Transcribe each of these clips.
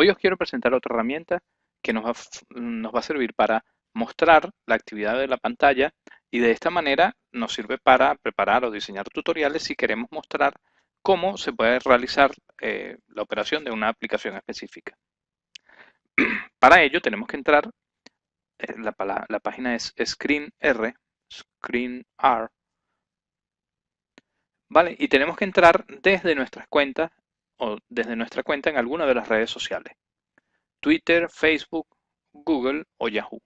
Hoy os quiero presentar otra herramienta que nos va, a servir para mostrar la actividad de la pantalla y de esta manera nos sirve para preparar o diseñar tutoriales si queremos mostrar cómo se puede realizar eh, la operación de una aplicación específica. Para ello tenemos que entrar, eh, la, página es ScreenR, ScreenR, ¿vale? Y tenemos que entrar desde nuestras cuentas o desde nuestra cuenta en alguna de las redes sociales, Twitter, Facebook, Google o Yahoo.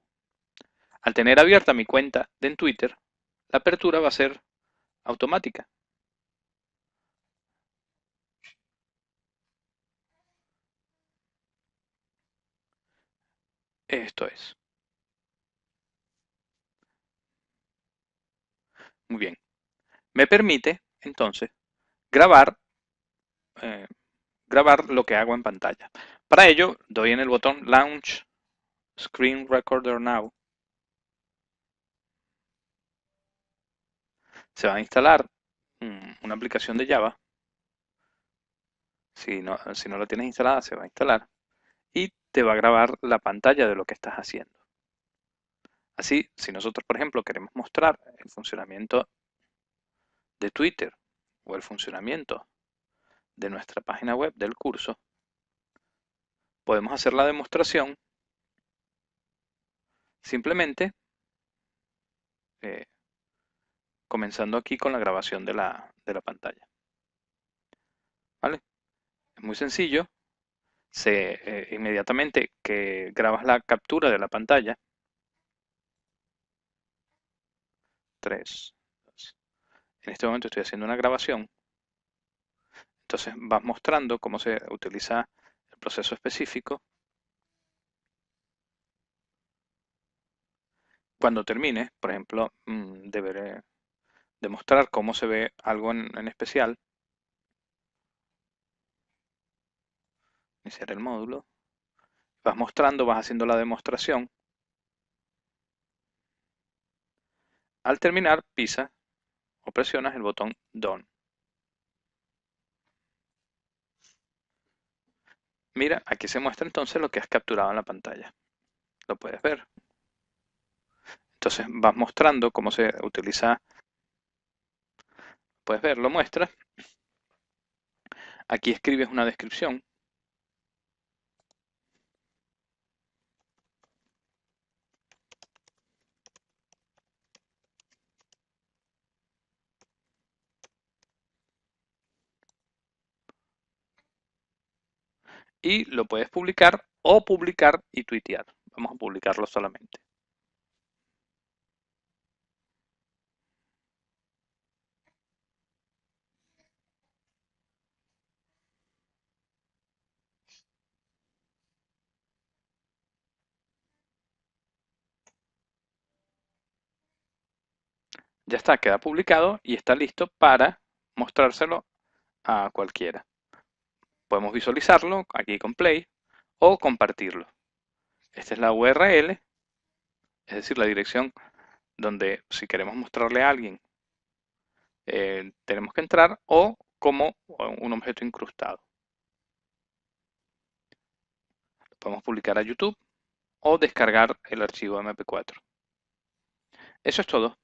Al tener abierta mi cuenta en Twitter, la apertura va a ser automática. Esto es. Muy bien. Me permite, entonces, grabar eh, grabar lo que hago en pantalla. Para ello, doy en el botón Launch Screen Recorder Now. Se va a instalar mm, una aplicación de Java. Si no, si no la tienes instalada, se va a instalar. Y te va a grabar la pantalla de lo que estás haciendo. Así, si nosotros, por ejemplo, queremos mostrar el funcionamiento de Twitter o el funcionamiento de nuestra página web del curso, podemos hacer la demostración simplemente eh, comenzando aquí con la grabación de la, de la pantalla. ¿Vale? Es muy sencillo. Se, eh, inmediatamente que grabas la captura de la pantalla, 3. En este momento estoy haciendo una grabación. Entonces vas mostrando cómo se utiliza el proceso específico. Cuando termine, por ejemplo, mm, deberé demostrar cómo se ve algo en, especial. Iniciar el módulo. Vas mostrando, vas haciendo la demostración. Al terminar, pisa o presionas el botón Done. Mira, aquí se muestra entonces lo que has capturado en la pantalla. Lo puedes ver. Entonces vas mostrando cómo se utiliza. Puedes ver, lo muestra. Aquí escribes una descripción y lo puedes publicar o publicar y tuitear. Vamos a publicarlo solamente. Ya está, queda publicado y está listo para mostrárselo a cualquiera. Podemos visualizarlo aquí con play o compartirlo. Esta es la URL, es decir, la dirección donde si queremos mostrarle a alguien eh, tenemos que entrar o como un objeto incrustado. podemos publicar a YouTube o descargar el archivo MP4. Eso es todo.